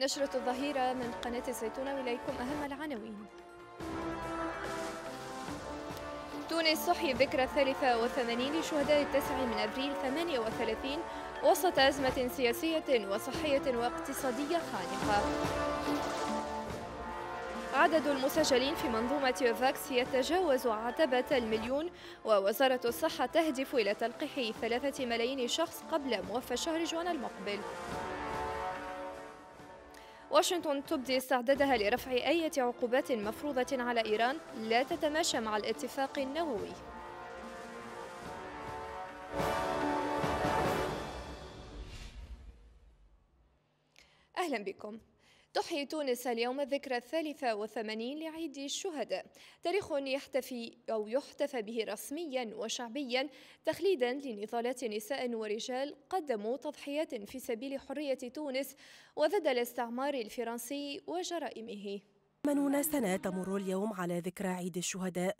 نشرة الظهيرة من قناة الزيتونة وإليكم أهم العناوين تونس صحي ذكرى الثالثة والثمانين لشهداء التسع من أبريل 38 وسط أزمة سياسية وصحية واقتصادية خانقة عدد المسجلين في منظومة فاكس يتجاوز عتبة المليون ووزارة الصحة تهدف إلى تلقيح ثلاثة ملايين شخص قبل موفى شهر جوان المقبل واشنطن تبدي استعدادها لرفع أي عقوبات مفروضة على إيران لا تتماشى مع الاتفاق النووي أهلا بكم تحيي تونس اليوم الذكرى الثالثة والثمانين لعيد الشهداء تاريخ يحتفي أو يحتفى به رسميا وشعبيا تخليدا لنضالات نساء ورجال قدموا تضحيات في سبيل حرية تونس وضد الاستعمار الفرنسي وجرائمه 80 سنة تمر اليوم على ذكرى عيد الشهداء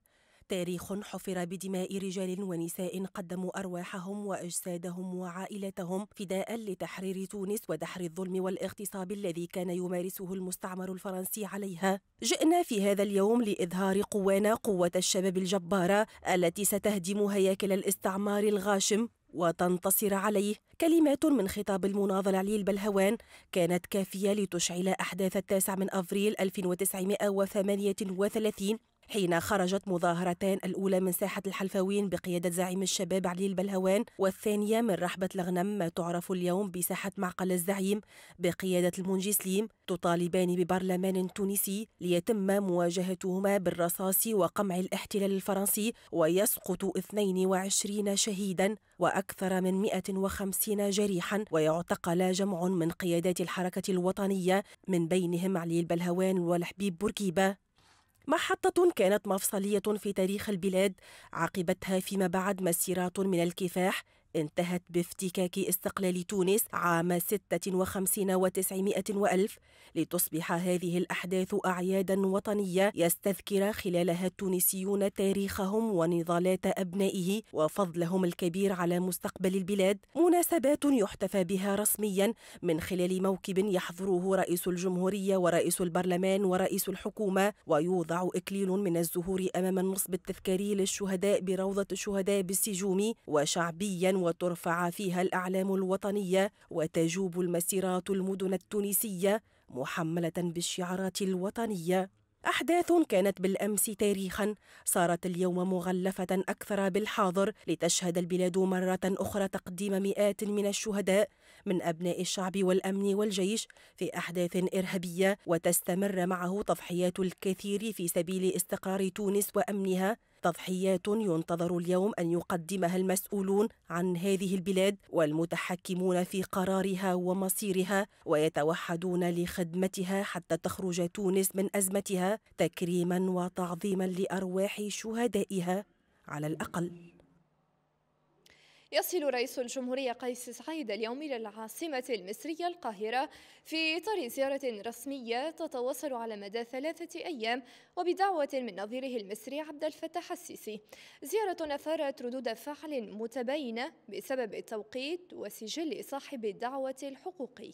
تاريخ حفر بدماء رجال ونساء قدموا أرواحهم وأجسادهم وعائلتهم فداء لتحرير تونس ودحر الظلم والاغتصاب الذي كان يمارسه المستعمر الفرنسي عليها جئنا في هذا اليوم لإظهار قوانا قوة الشباب الجبارة التي ستهدم هياكل الاستعمار الغاشم وتنتصر عليه كلمات من خطاب المناضل علي البلهوان كانت كافية لتشعل أحداث التاسع من أفريل 1938 حين خرجت مظاهرتان الأولى من ساحة الحلفاوين بقيادة زعيم الشباب علي البلهوان والثانية من رحبة الغنم ما تعرف اليوم بساحة معقل الزعيم بقيادة المنجي سليم تطالبان ببرلمان تونسي ليتم مواجهتهما بالرصاص وقمع الاحتلال الفرنسي ويسقط 22 شهيدا وأكثر من 150 جريحا ويعتقل جمع من قيادات الحركة الوطنية من بينهم علي البلهوان والحبيب بورقيبة محطة كانت مفصلية في تاريخ البلاد عقبتها فيما بعد مسيرات من الكفاح انتهت بافتكاك استقلال تونس عام 56 و وألف لتصبح هذه الأحداث أعيادا وطنية يستذكر خلالها التونسيون تاريخهم ونضالات أبنائه وفضلهم الكبير على مستقبل البلاد مناسبات يحتفى بها رسميا من خلال موكب يحضره رئيس الجمهورية ورئيس البرلمان ورئيس الحكومة ويوضع إكليل من الزهور أمام النصب التذكاري للشهداء بروضة الشهداء بالسجوم وشعبيا وترفع فيها الأعلام الوطنية وتجوب المسيرات المدن التونسية محملة بالشعارات الوطنية أحداث كانت بالأمس تاريخا صارت اليوم مغلفة أكثر بالحاضر لتشهد البلاد مرة أخرى تقديم مئات من الشهداء من أبناء الشعب والأمن والجيش في أحداث إرهابية وتستمر معه تضحيات الكثير في سبيل استقرار تونس وأمنها تضحيات ينتظر اليوم أن يقدمها المسؤولون عن هذه البلاد والمتحكمون في قرارها ومصيرها ويتوحدون لخدمتها حتى تخرج تونس من أزمتها تكريما وتعظيما لأرواح شهدائها على الأقل يصل رئيس الجمهورية قيس سعيد اليوم إلى العاصمة المصرية القاهرة في إطار زيارة رسمية تتواصل على مدى ثلاثة أيام وبدعوة من نظيره المصري عبد الفتاح السيسي زيارة أثارت ردود فعل متباينة بسبب التوقيت وسجل صاحب الدعوة الحقوقي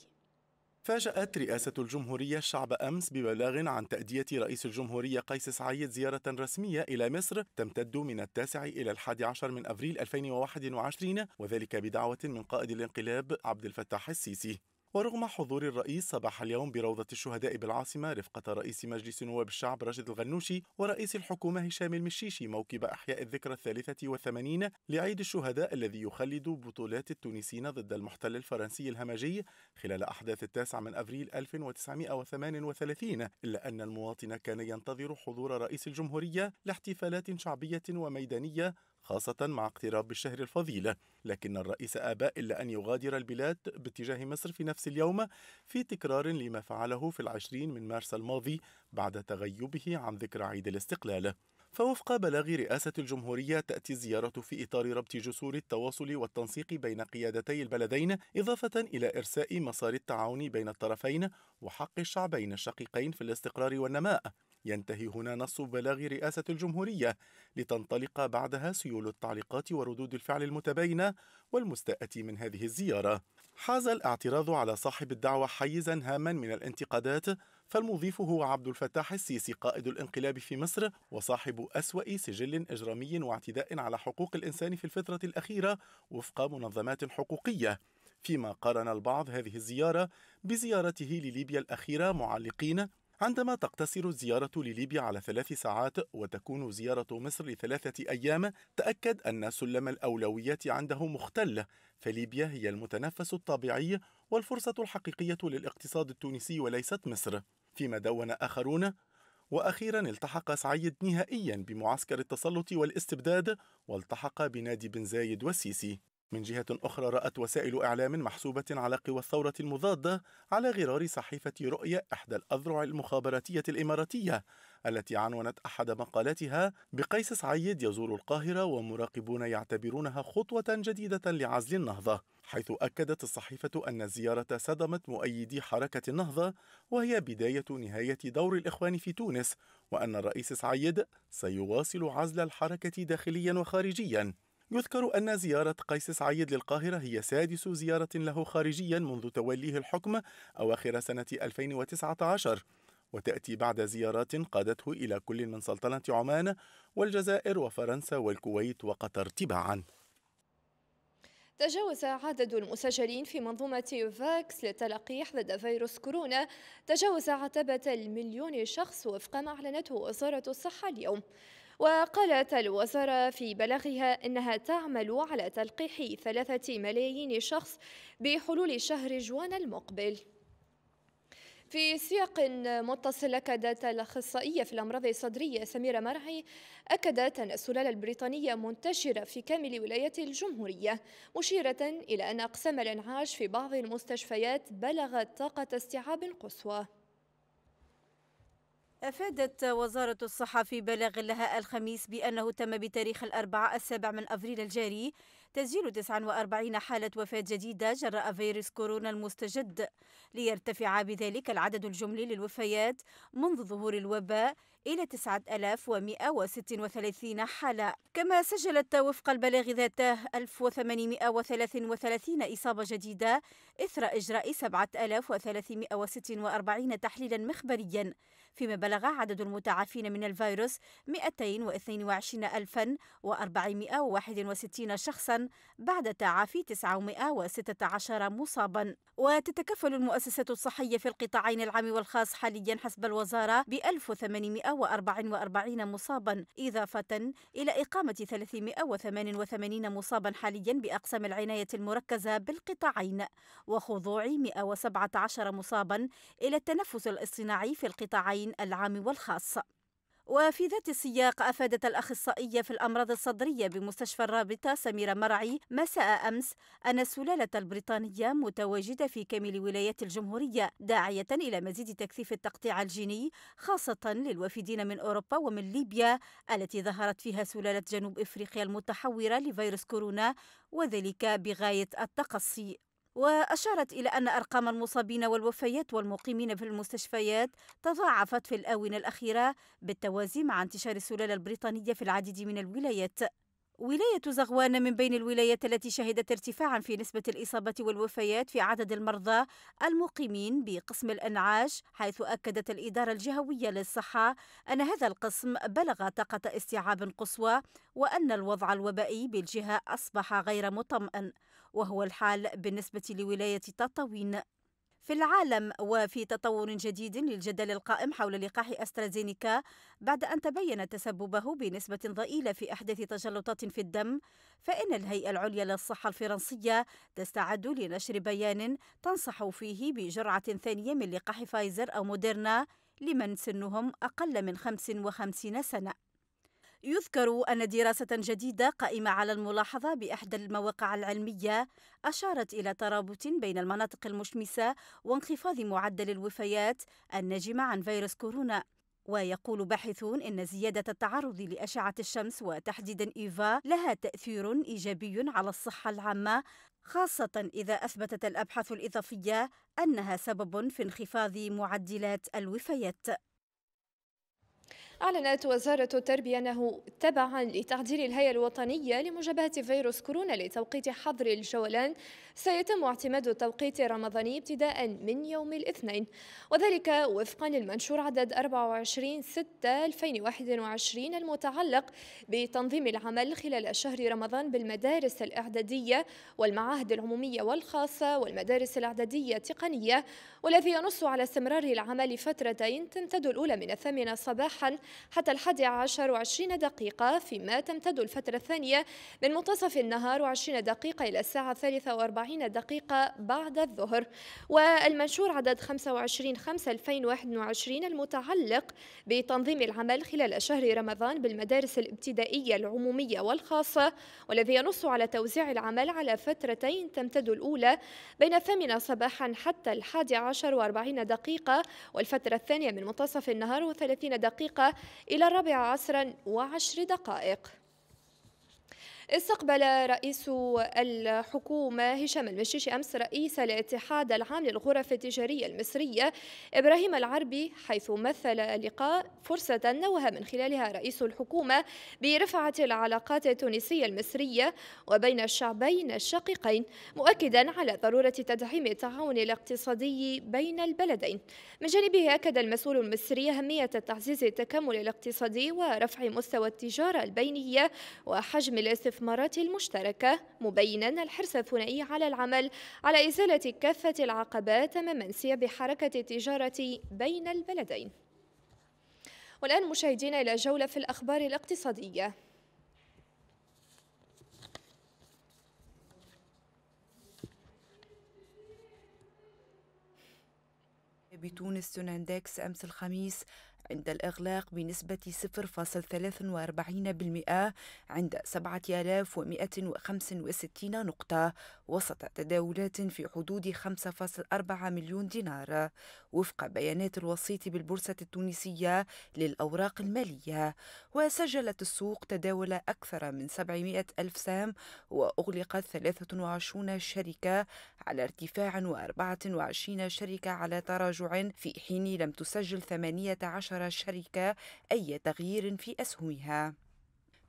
فاجأت رئاسة الجمهورية الشعب أمس ببلاغ عن تأدية رئيس الجمهورية قيس سعيد زيارة رسمية إلى مصر تمتد من التاسع إلى الحادي عشر من أبريل 2021 وذلك بدعوة من قائد الانقلاب عبد الفتاح السيسي ورغم حضور الرئيس صباح اليوم بروضة الشهداء بالعاصمة رفقة رئيس مجلس نواب الشعب راشد الغنوشي ورئيس الحكومة هشام المشيشي موكب إحياء الذكرى الثالثة وثمانين لعيد الشهداء الذي يخلد بطولات التونسيين ضد المحتل الفرنسي الهمجي خلال أحداث التاسع من أبريل 1938 إلا أن المواطن كان ينتظر حضور رئيس الجمهورية لاحتفالات شعبية وميدانية خاصة مع اقتراب الشهر الفضيلة لكن الرئيس آبى إلا أن يغادر البلاد باتجاه مصر في نفس اليوم في تكرار لما فعله في العشرين من مارس الماضي بعد تغيبه عن ذكرى عيد الاستقلال فوفق بلاغ رئاسة الجمهورية تأتي الزيارة في إطار ربط جسور التواصل والتنسيق بين قيادتي البلدين إضافة إلى إرساء مسار التعاون بين الطرفين وحق الشعبين الشقيقين في الاستقرار والنماء ينتهي هنا نص بلاغ رئاسة الجمهورية لتنطلق بعدها سيول التعليقات وردود الفعل المتباينة والمستاءة من هذه الزيارة. حاز الاعتراض على صاحب الدعوة حيزا هاما من الانتقادات فالمضيف هو عبد الفتاح السيسي قائد الانقلاب في مصر وصاحب أسوأ سجل إجرامي واعتداء على حقوق الإنسان في الفترة الأخيرة وفق منظمات حقوقية. فيما قارن البعض هذه الزيارة بزيارته لليبيا الأخيرة معلقين عندما تقتصر الزيارة لليبيا على ثلاث ساعات وتكون زيارة مصر لثلاثة أيام تأكد أن سلم الأولويات عنده مختل فليبيا هي المتنفس الطبيعي والفرصة الحقيقية للاقتصاد التونسي وليست مصر فيما دون آخرون وأخيرا التحق سعيد نهائيا بمعسكر التسلط والاستبداد والتحق بنادي بن زايد والسيسي من جهة أخرى رأت وسائل إعلام محسوبة على قوى الثورة المضادة على غرار صحيفة رؤية إحدى الأذرع المخابراتية الإماراتية التي عنونت أحد مقالاتها بقيس سعيد يزور القاهرة ومراقبون يعتبرونها خطوة جديدة لعزل النهضة حيث أكدت الصحيفة أن الزيارة صدمت مؤيدي حركة النهضة وهي بداية نهاية دور الإخوان في تونس وأن الرئيس سعيد سيواصل عزل الحركة داخليا وخارجيا يذكر أن زيارة قيس سعيد للقاهرة هي سادس زيارة له خارجيا منذ توليه الحكم أواخر سنة 2019 وتأتي بعد زيارات قادته إلى كل من سلطنة عمان والجزائر وفرنسا والكويت وقطر تباعاً تجاوز عدد المسجلين في منظومة فاكس للتلقيح ضد فيروس كورونا تجاوز عتبة المليون شخص وفق ما أعلنته وزارة الصحة اليوم وقالت الوزارة في بلاغها أنها تعمل على تلقيح ثلاثة ملايين شخص بحلول شهر جوان المقبل في سياق متصل أكدت الأخصائية في الأمراض الصدرية سميرة مرعي أكدت أن السلالة البريطانية منتشرة في كامل ولايات الجمهورية مشيرة إلى أن أقسام الإنعاش في بعض المستشفيات بلغت طاقة استيعاب قصوى أفادت وزارة الصحة في بلاغ لها الخميس بأنه تم بتاريخ الأربعاء السابع من أفريل الجاري تسجيل 49 حالة وفاة جديدة جراء فيروس كورونا المستجد ليرتفع بذلك العدد الجملي للوفيات منذ ظهور الوباء إلى 9136 حالة كما سجلت وفق البلاغ ذاته 1833 إصابة جديدة إثر إجراء 7346 تحليلا مخبريا فيما بلغ عدد المتعافين من الفيروس 222461 شخصا بعد تعافي 916 مصابا وتتكفل المؤسسات الصحية في القطاعين العام والخاص حاليا حسب الوزارة ب 1844 مصابا إضافة إلى إقامة 388 مصابا حاليا بأقسام العناية المركزة بالقطاعين وخضوع 117 مصابا إلى التنفس الاصطناعي في القطاعين الطبيين العام والخاص وفي ذات السياق أفادت الأخصائية في الأمراض الصدرية بمستشفى الرابطة سميرة مرعي مساء أمس أن السلالة البريطانية متواجدة في كامل ولايات الجمهورية داعية إلى مزيد تكثيف التقطيع الجيني خاصة للوافدين من أوروبا ومن ليبيا التي ظهرت فيها سلالة جنوب إفريقيا المتحورة لفيروس كورونا وذلك بغاية التقصي وأشارت إلى أن أرقام المصابين والوفيات والمقيمين في المستشفيات تضاعفت في الآونة الأخيرة بالتوازي مع انتشار السلالة البريطانية في العديد من الولايات ولاية زغوان من بين الولايات التي شهدت ارتفاعا في نسبة الإصابة والوفيات في عدد المرضى المقيمين بقسم الأنعاش حيث أكدت الإدارة الجهوية للصحة أن هذا القسم بلغ طاقة استيعاب قصوى وأن الوضع الوبائي بالجهة أصبح غير مطمئن وهو الحال بالنسبة لولاية تطاوين في العالم وفي تطور جديد للجدل القائم حول لقاح أسترازينيكا بعد أن تبين تسببه بنسبة ضئيلة في أحداث تجلطات في الدم فإن الهيئة العليا للصحة الفرنسية تستعد لنشر بيان تنصح فيه بجرعة ثانية من لقاح فايزر أو موديرنا لمن سنهم أقل من 55 سنة يذكر أن دراسة جديدة قائمة على الملاحظة بإحدى المواقع العلمية أشارت إلى ترابط بين المناطق المشمسة وانخفاض معدل الوفيات الناجمة عن فيروس كورونا ويقول باحثون إن زيادة التعرض لأشعة الشمس وتحديدا إيفا لها تأثير إيجابي على الصحة العامة خاصة إذا أثبتت الأبحاث الإضافية أنها سبب في انخفاض معدلات الوفيات أعلنت وزارة التربية أنه تبعا لتعديل الهيئة الوطنية لمجابهة فيروس كورونا لتوقيت حظر الجولان سيتم اعتماد التوقيت الرمضاني ابتداء من يوم الاثنين وذلك وفقا للمنشور عدد 24 6 2021 المتعلق بتنظيم العمل خلال شهر رمضان بالمدارس الإعدادية والمعاهد العمومية والخاصة والمدارس الإعدادية التقنية والذي ينص على استمرار العمل فترتين تمتد الأولى من الثامنة صباحا حتى الحادي عشر وعشرين دقيقة فيما تمتد الفترة الثانية من منتصف النهار وعشرين دقيقة إلى الساعة الثالثة وأربعين دقيقة بعد الظهر والمنشور عدد 25 5 2021 المتعلق بتنظيم العمل خلال شهر رمضان بالمدارس الابتدائية العمومية والخاصة والذي ينص على توزيع العمل على فترتين تمتد الأولى بين الثامنة صباحا حتى الحادي عشر وأربعين دقيقة والفترة الثانية من منتصف النهار وثلاثين دقيقة إلى الرابعة عصرا وعشر دقائق استقبل رئيس الحكومة هشام المشيشي أمس رئيس الاتحاد العام للغرف التجارية المصرية إبراهيم العربي حيث مثل اللقاء فرصة نوه من خلالها رئيس الحكومة برفعة العلاقات التونسية المصرية وبين الشعبين الشقيقين مؤكدا على ضرورة تدعيم التعاون الاقتصادي بين البلدين من جانبه أكد المسؤول المصري أهمية تعزيز التكامل الاقتصادي ورفع مستوى التجارة البينية وحجم الاستفادة الاستثمارات المشتركة مبينا الحرص الثنائي على العمل على إزالة كافة العقبات أمام انسياب حركة التجارة بين البلدين والآن مشاهدينا إلى جولة في الأخبار الاقتصادية بتونس سناندكس أمس الخميس عند الإغلاق بنسبة 0.43% عند 7165 نقطة وسط تداولات في حدود 5.4 مليون دينار وفق بيانات الوسيط بالبورصة التونسية للأوراق المالية وسجلت السوق تداول أكثر من 700 ألف سهم وأغلقت 23 شركة على ارتفاع و24 شركة على تراجع في حين لم تسجل 18 أنكر الشركة أي تغيير في أسهمها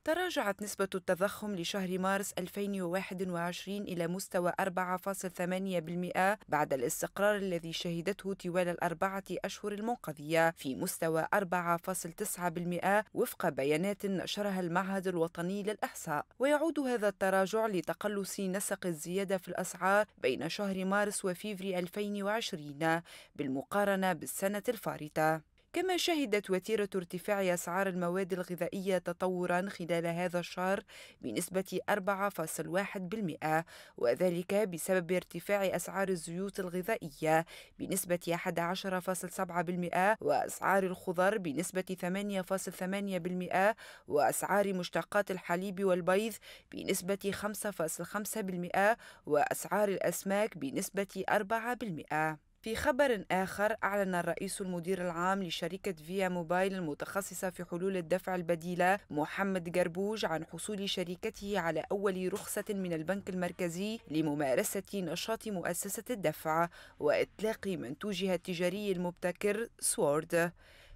تراجعت نسبة التضخم لشهر مارس 2021 إلى مستوى 4.8% بعد الاستقرار الذي شهدته طوال الأربعة أشهر المنقضية في مستوى 4.9% وفق بيانات نشرها المعهد الوطني للإحصاء ويعود هذا التراجع لتقلص نسق الزيادة في الأسعار بين شهر مارس وفيفري 2020 بالمقارنة بالسنة الفارطة كما شهدت وتيرة ارتفاع أسعار المواد الغذائية تطورا خلال هذا الشهر بنسبة 4.1% وذلك بسبب ارتفاع أسعار الزيوت الغذائية بنسبة 11.7% وأسعار الخضر بنسبة 8.8% وأسعار مشتقات الحليب والبيض بنسبة 5.5% وأسعار الأسماك بنسبة 4%. في خبر آخر أعلن الرئيس المدير العام لشركة فيا موبايل المتخصصة في حلول الدفع البديلة محمد جربوج عن حصول شركته على أول رخصة من البنك المركزي لممارسة نشاط مؤسسة الدفع وإطلاق منتوجها التجاري المبتكر سوورد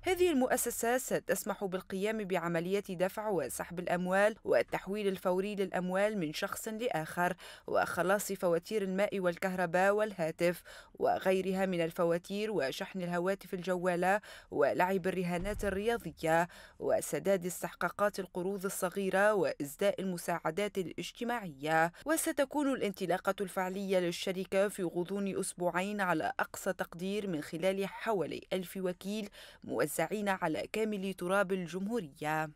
هذه المؤسسات ستسمح بالقيام بعمليات دفع وسحب الأموال والتحويل الفوري للأموال من شخص لآخر وخلاص فواتير الماء والكهرباء والهاتف وغيرها من الفواتير وشحن الهواتف الجوالة ولعب الرهانات الرياضية وسداد استحقاقات القروض الصغيرة وإسداء المساعدات الاجتماعية وستكون الانطلاقة الفعلية للشركة في غضون أسبوعين على أقصى تقدير من خلال حوالي ألف وكيل موزع الساعين على كامل تراب الجمهورية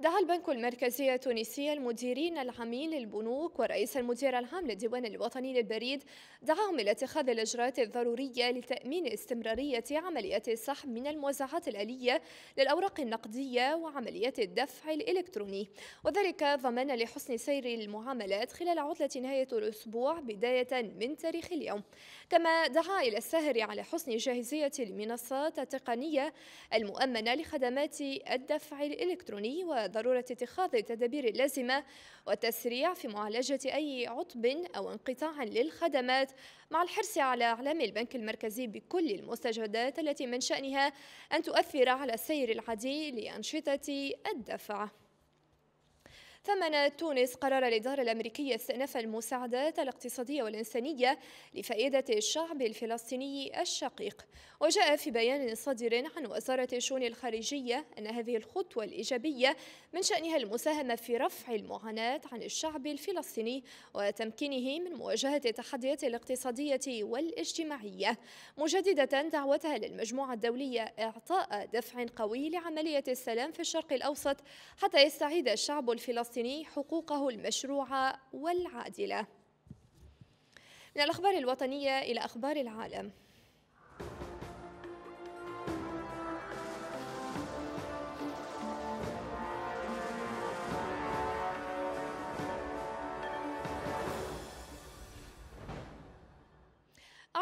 دعا البنك المركزي التونسي المديرين العامين للبنوك ورئيس المدير العام للديوان الوطني للبريد دعاهم إلى اتخاذ الإجراءات الضرورية لتأمين استمرارية عمليات السحب من الموزعات الآلية للأوراق النقدية وعمليات الدفع الإلكتروني وذلك ضمانا لحسن سير المعاملات خلال عطلة نهاية الأسبوع بداية من تاريخ اليوم كما دعا إلى السهر على حسن جاهزية المنصات التقنية المؤمنة لخدمات الدفع الإلكتروني و ضرورة اتخاذ التدابير اللازمة والتسريع في معالجة أي عطب أو انقطاع للخدمات مع الحرص على إعلام البنك المركزي بكل المستجدات التي من شأنها أن تؤثر على السير العادي لأنشطة الدفع ثمنت تونس قرار الإدارة الأمريكية استئناف المساعدات الاقتصادية والإنسانية لفائدة الشعب الفلسطيني الشقيق وجاء في بيان صادر عن وزارة الشؤون الخارجية أن هذه الخطوة الإيجابية من شأنها المساهمة في رفع المعاناة عن الشعب الفلسطيني وتمكينه من مواجهة التحديات الاقتصادية والاجتماعية مجددة دعوتها للمجموعة الدولية إعطاء دفع قوي لعملية السلام في الشرق الأوسط حتى يستعيد الشعب الفلسطيني المواطن حقوقه المشروعة والعادلة من الأخبار الوطنية إلى أخبار العالم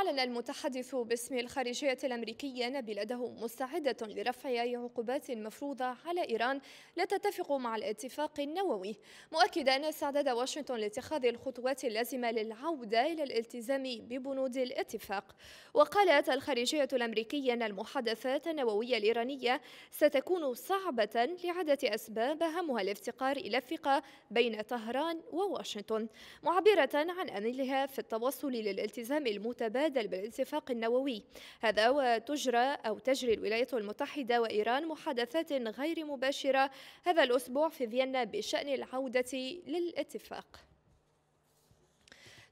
أعلن المتحدث باسم الخارجية الأمريكية أن بلاده مستعدة لرفع أي عقوبات مفروضة على إيران لا تتفق مع الاتفاق النووي مؤكدا أن استعداد واشنطن لاتخاذ الخطوات اللازمة للعودة إلى الالتزام ببنود الاتفاق وقالت الخارجية الأمريكية أن المحادثات النووية الإيرانية ستكون صعبة لعدة أسباب أهمها الافتقار إلى الثقة بين طهران وواشنطن معبرة عن أملها في التوصل للالتزام المتبادل المعدل بالاتفاق النووي هذا وتجرى أو تجري الولايات المتحدة وإيران محادثات غير مباشرة هذا الأسبوع في فيينا بشأن العودة للاتفاق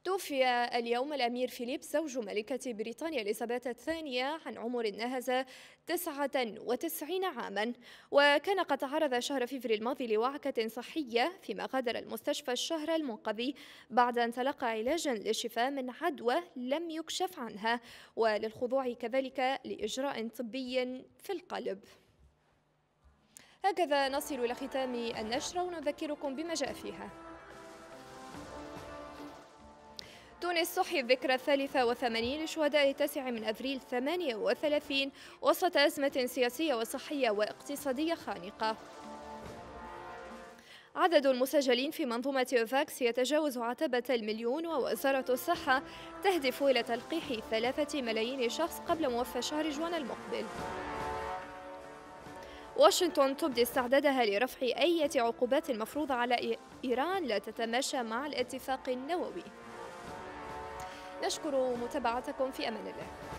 توفي اليوم الأمير فيليب زوج ملكة بريطانيا إليزابيث الثانية عن عمر ناهز 99 عاما وكان قد تعرض شهر فيفري الماضي لوعكة صحية فيما غادر المستشفى الشهر المنقضي بعد أن تلقى علاجا للشفاء من عدوى لم يكشف عنها وللخضوع كذلك لإجراء طبي في القلب هكذا نصل إلى ختام النشرة ونذكركم بما جاء فيها تونس صحي الذكرى الثالثة وثمانين لشهداء التاسع من أفريل ثمانية وثلاثين وسط أزمة سياسية وصحية واقتصادية خانقة عدد المسجلين في منظومة فاكس يتجاوز عتبة المليون ووزارة الصحة تهدف إلى تلقيح ثلاثة ملايين شخص قبل موفى شهر جوان المقبل واشنطن تبدي استعدادها لرفع أي عقوبات مفروضة على إيران لا تتماشى مع الاتفاق النووي نشكر متابعتكم في أمان الله